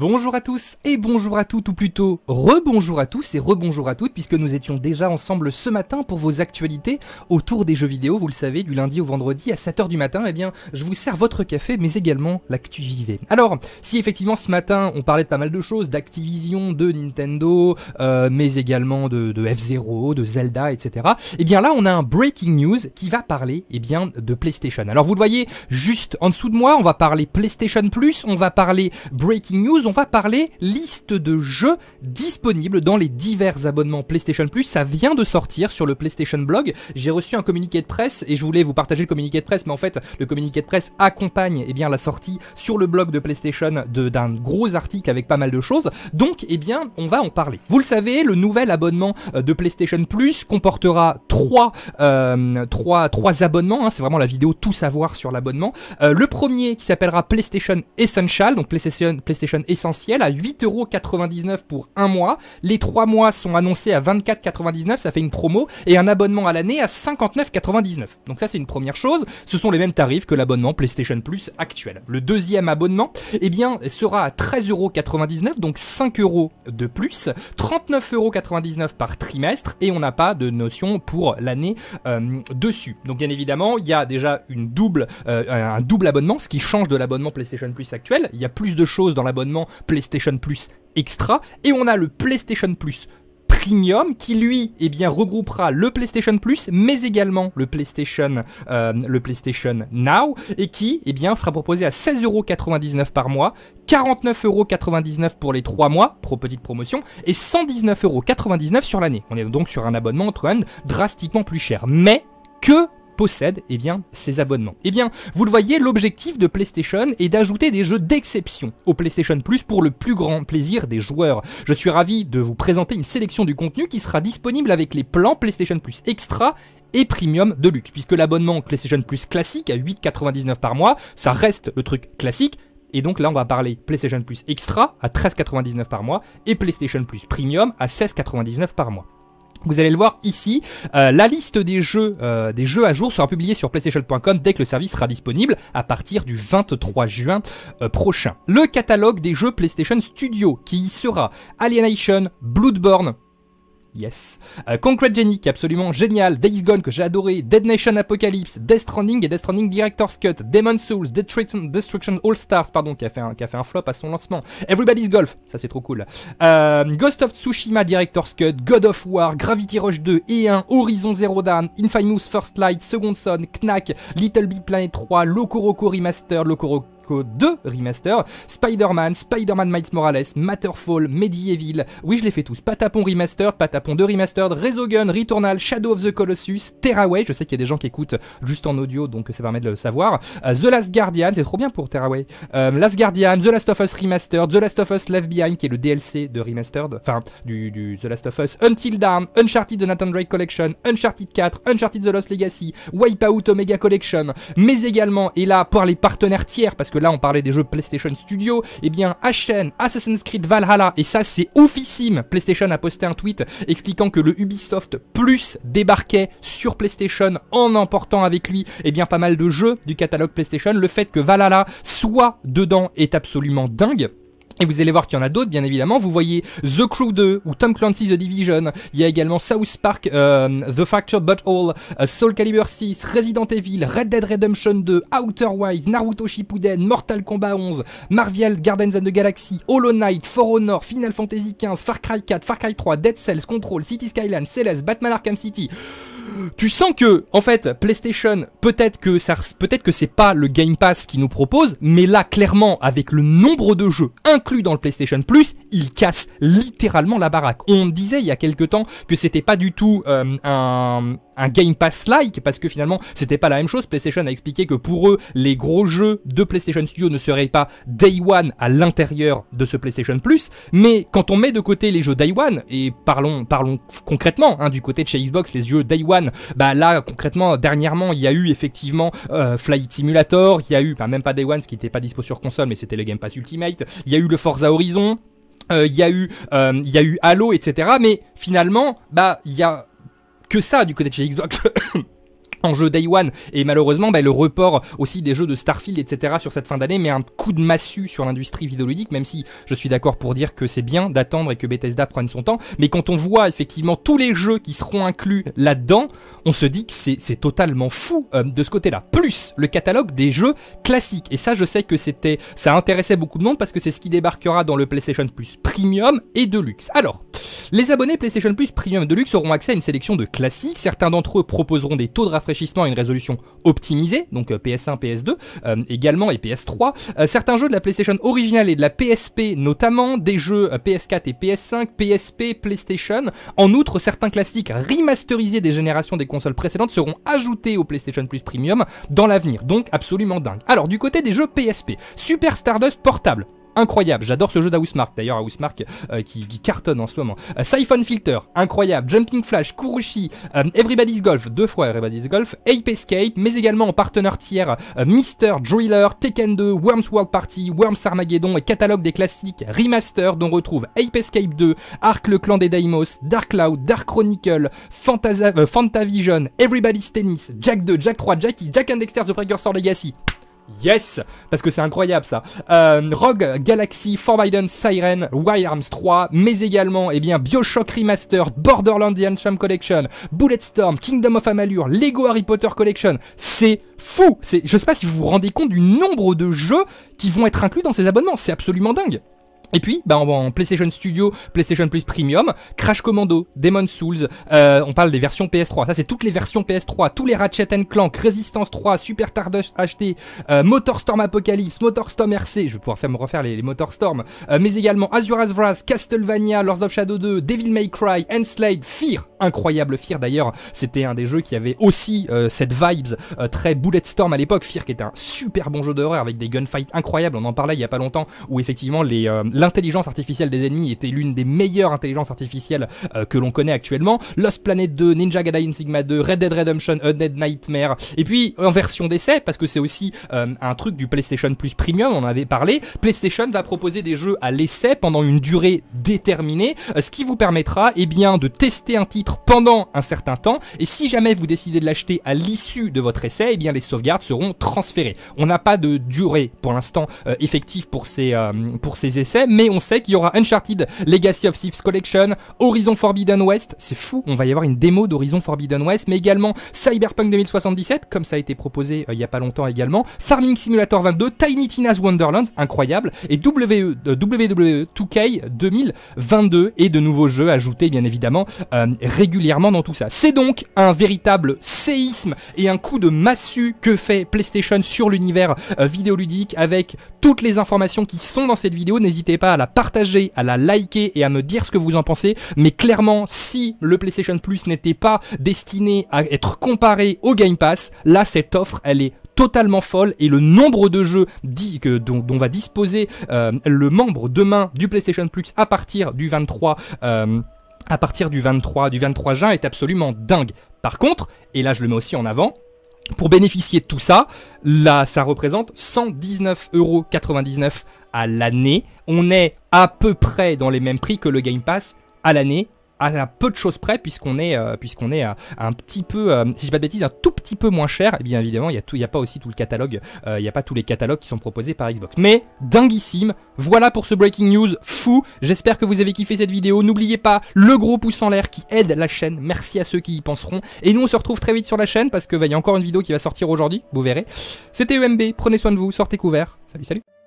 Bonjour à tous et bonjour à toutes, ou plutôt rebonjour à tous et rebonjour à toutes, puisque nous étions déjà ensemble ce matin pour vos actualités autour des jeux vidéo, vous le savez, du lundi au vendredi à 7h du matin, eh bien je vous sers votre café, mais également l'actu JV. Alors, si effectivement ce matin on parlait de pas mal de choses, d'Activision, de Nintendo, euh, mais également de, de F-Zero, de Zelda, etc., eh bien là on a un breaking news qui va parler eh bien, de PlayStation. Alors vous le voyez juste en dessous de moi, on va parler PlayStation Plus, on va parler breaking news, on va parler liste de jeux disponibles dans les divers abonnements PlayStation Plus. Ça vient de sortir sur le PlayStation Blog. J'ai reçu un communiqué de presse et je voulais vous partager le communiqué de presse, mais en fait, le communiqué de presse accompagne eh bien, la sortie sur le blog de PlayStation d'un gros article avec pas mal de choses. Donc, eh bien, on va en parler. Vous le savez, le nouvel abonnement euh, de PlayStation Plus comportera trois, euh, trois, abonnements. Hein. C'est vraiment la vidéo tout savoir sur l'abonnement. Euh, le premier qui s'appellera PlayStation Essential, donc PlayStation, PlayStation Essential essentiel à 8,99€ pour un mois. Les trois mois sont annoncés à 24,99€, ça fait une promo, et un abonnement à l'année à 59,99€. Donc ça c'est une première chose, ce sont les mêmes tarifs que l'abonnement PlayStation Plus actuel. Le deuxième abonnement, eh bien, sera à 13,99€, donc 5€ de plus, 39,99€ par trimestre, et on n'a pas de notion pour l'année euh, dessus. Donc bien évidemment, il y a déjà une double, euh, un double abonnement, ce qui change de l'abonnement PlayStation Plus actuel. Il y a plus de choses dans l'abonnement PlayStation Plus Extra, et on a le PlayStation Plus Premium qui lui eh bien regroupera le PlayStation Plus mais également le PlayStation euh, le PlayStation Now et qui eh bien sera proposé à 16,99€ par mois, 49,99€ pour les 3 mois, pro petite promotion et 119,99€ sur l'année. On est donc sur un abonnement drastiquement plus cher. Mais que possède eh bien, ces abonnements. Eh bien, vous le voyez, l'objectif de PlayStation est d'ajouter des jeux d'exception au PlayStation Plus pour le plus grand plaisir des joueurs. Je suis ravi de vous présenter une sélection du contenu qui sera disponible avec les plans PlayStation Plus Extra et Premium de luxe, puisque l'abonnement PlayStation Plus classique à 8,99 par mois, ça reste le truc classique, et donc là, on va parler PlayStation Plus Extra à 13,99 par mois et PlayStation Plus Premium à 16,99 par mois. Vous allez le voir ici, euh, la liste des jeux, euh, des jeux à jour sera publiée sur PlayStation.com dès que le service sera disponible à partir du 23 juin euh, prochain. Le catalogue des jeux PlayStation Studio qui y sera Alienation, Bloodborne, yes. Euh, Concrete Genie, qui est absolument génial, Days Gone que j'ai adoré, Dead Nation Apocalypse, Death Stranding et Death Stranding Director's Cut, Demon Souls, Destruction, All Stars, pardon, qui a, fait un, qui a fait un flop à son lancement, Everybody's Golf, ça c'est trop cool, euh, Ghost of Tsushima Director's Cut, God of War, Gravity Rush 2 et 1, Horizon Zero Dawn, Infamous First Light, Second Son, Knack, Little Big Planet 3, Locoroco Remaster, Locoroco de remaster, Spider-Man, Spider-Man Miles Morales, Matterfall, Medieval, oui je les fais tous, Patapon Remastered, Patapon 2 Remastered, Resogun, Returnal, Shadow of the Colossus, Terraway, je sais qu'il y a des gens qui écoutent juste en audio donc ça permet de le savoir, euh, The Last Guardian, c'est trop bien pour Terraway, euh, Last Guardian, The Last of Us Remastered, The Last of Us Left Behind qui est le DLC de Remastered, enfin du, du The Last of Us, Until Dawn, Uncharted The Nathan Drake Collection, Uncharted 4, Uncharted The Lost Legacy, Wipeout Omega Collection, mais également, et là pour les partenaires tiers, parce que là on parlait des jeux PlayStation Studio, eh bien HN, Assassin's Creed Valhalla, et ça c'est oufissime, PlayStation a posté un tweet expliquant que le Ubisoft Plus débarquait sur PlayStation en emportant avec lui et eh bien pas mal de jeux du catalogue PlayStation, le fait que Valhalla soit dedans est absolument dingue. Et vous allez voir qu'il y en a d'autres, bien évidemment. Vous voyez The Crew 2 ou Tom Clancy The Division. Il y a également South Park, euh, The Factor, But All, euh, Soul Calibur 6, Resident Evil, Red Dead Redemption 2, Outer Wilds, Naruto Shippuden, Mortal Kombat 11, Marvel, Gardens of the Galaxy, Hollow Knight, For Honor, Final Fantasy 15, Far Cry 4, Far Cry 3, Dead Cells, Control, City Skylines, Celeste, Batman Arkham City tu sens que, en fait, PlayStation, peut-être que ça, peut-être que c'est pas le Game Pass qui nous propose, mais là, clairement, avec le nombre de jeux inclus dans le PlayStation Plus, il casse littéralement la baraque. On disait il y a quelques temps que c'était pas du tout euh, un un Game Pass-like, parce que finalement, c'était pas la même chose. PlayStation a expliqué que pour eux, les gros jeux de PlayStation Studio ne seraient pas Day One à l'intérieur de ce PlayStation Plus, mais quand on met de côté les jeux Day One, et parlons, parlons concrètement, hein, du côté de chez Xbox, les jeux Day One, bah là, concrètement, dernièrement, il y a eu effectivement euh, Flight Simulator, il y a eu, bah, même pas Day One, ce qui n'était pas dispo sur console, mais c'était le Game Pass Ultimate, il y a eu le Forza Horizon, euh, il y a eu euh, y a eu Halo etc mais finalement bah il y a que ça du côté de chez Xbox. en jeu Day One et malheureusement bah, le report aussi des jeux de Starfield etc sur cette fin d'année met un coup de massue sur l'industrie vidéoludique même si je suis d'accord pour dire que c'est bien d'attendre et que Bethesda prenne son temps mais quand on voit effectivement tous les jeux qui seront inclus là-dedans on se dit que c'est totalement fou euh, de ce côté-là plus le catalogue des jeux classiques et ça je sais que c'était ça intéressait beaucoup de monde parce que c'est ce qui débarquera dans le PlayStation Plus Premium et Deluxe alors les abonnés PlayStation Plus Premium Deluxe auront accès à une sélection de classiques. Certains d'entre eux proposeront des taux de rafraîchissement à une résolution optimisée, donc PS1, euh, PS2 euh, également et PS3. Euh, certains jeux de la PlayStation originale et de la PSP notamment, des jeux PS4 et PS5, PSP, PlayStation. En outre, certains classiques remasterisés des générations des consoles précédentes seront ajoutés au PlayStation Plus Premium dans l'avenir, donc absolument dingue. Alors du côté des jeux PSP, Super Stardust Portable, incroyable. J'adore ce jeu d'Ausmark, d'ailleurs à euh, qui, cartonne en ce moment. Euh, Siphon Filter, incroyable. Jumping Flash, Kurushi, euh, Everybody's Golf, deux fois Everybody's Golf, Ape Escape, mais également en partenaire tiers Mister, Driller, Tekken 2, Worms World Party, Worms Armageddon et catalogue des classiques remaster dont retrouve Ape Escape 2, Arc le clan des Daimos, Dark Cloud, Dark Chronicle, Fantavision, Everybody's Tennis, Jack 2, Jack 3, Jackie, Jack and Dexter, The Precursor Legacy. Yes Parce que c'est incroyable ça. Euh, Rogue, Galaxy, Forbidden Siren, Wild 3, mais également eh bien, Bioshock Remastered, Borderlands The Collection, Bulletstorm, Kingdom of Amalur, Lego Harry Potter Collection. C'est fou Je sais pas si vous vous rendez compte du nombre de jeux qui vont être inclus dans ces abonnements, c'est absolument dingue et puis, bah, en PlayStation Studio, PlayStation Plus Premium, Crash Commando, Demon Souls, euh, on parle des versions PS3, ça c'est toutes les versions PS3, tous les Ratchet Clank, Resistance 3, Super Tardush HD, euh, Motorstorm Apocalypse, Motorstorm RC, je vais pouvoir faire me refaire les, les euh, mais également Azura's Wrath, Castlevania, Lords of Shadow 2, Devil May Cry, Enslaved, Fear, incroyable Fear d'ailleurs, c'était un des jeux qui avait aussi cette vibes très Storm à l'époque, Fear qui était un super bon jeu d'horreur avec des gunfights incroyables, on en parlait il y a pas longtemps, où effectivement les l'intelligence artificielle des ennemis était l'une des meilleures intelligences artificielles euh, que l'on connaît actuellement. Lost Planet 2, Ninja Gaiden Sigma 2, Red Dead Redemption, Undead Nightmare, et puis en version d'essai, parce que c'est aussi euh, un truc du PlayStation Plus Premium, on en avait parlé, PlayStation va proposer des jeux à l'essai pendant une durée déterminée, euh, ce qui vous permettra eh bien, de tester un titre pendant un certain temps, et si jamais vous décidez de l'acheter à l'issue de votre essai, eh bien, les sauvegardes seront transférées. On n'a pas de durée pour l'instant effective pour ces, pour ces essais, mais on sait qu'il y aura Uncharted Legacy of Thieves Collection, Horizon Forbidden West, c'est fou, on va y avoir une démo d'Horizon Forbidden West, mais également Cyberpunk 2077, comme ça a été proposé euh, il n'y a pas longtemps également, Farming Simulator 22, Tiny Tina's Wonderlands, incroyable, et WWE, 2K 2022, et de nouveaux jeux ajoutés bien évidemment euh, régulièrement dans tout ça. C'est donc un véritable séisme et un coup de massue que fait PlayStation sur l'univers euh, vidéoludique avec toutes les informations qui sont dans cette vidéo. N'hésitez pas à la partager, à la liker et à me dire ce que vous en pensez. Mais clairement, si le PlayStation Plus n'était pas destiné à être comparé au Game Pass, là, cette offre, elle est totalement folle et le nombre de jeux dont, va disposer euh, le membre demain du PlayStation Plus à partir du 23 euh, à partir du 23 du 23 juin est absolument dingue. Par contre, et là je le mets aussi en avant, pour bénéficier de tout ça, là, ça représente 119,99€ à l'année. On est à peu près dans les mêmes prix que le Game Pass à l'année à peu de choses près, puisqu'on est, euh, puisqu'on est un petit peu, euh, si je ne pas de bêtises, un tout petit peu moins cher. Et eh bien évidemment, il y a, a, pas aussi tout le catalogue, euh, il y a pas tous les catalogues qui sont proposés par Xbox. Mais dinguissime, voilà pour ce breaking news fou. J'espère que vous avez kiffé cette vidéo. N'oubliez pas le gros pouce en l'air qui aide la chaîne. Merci à ceux qui y penseront. Et nous, on se retrouve très vite sur la chaîne parce que bah, y a encore une vidéo qui va sortir aujourd'hui, vous verrez. C'était UMB, e prenez soin de vous, sortez couverts. Salut, salut.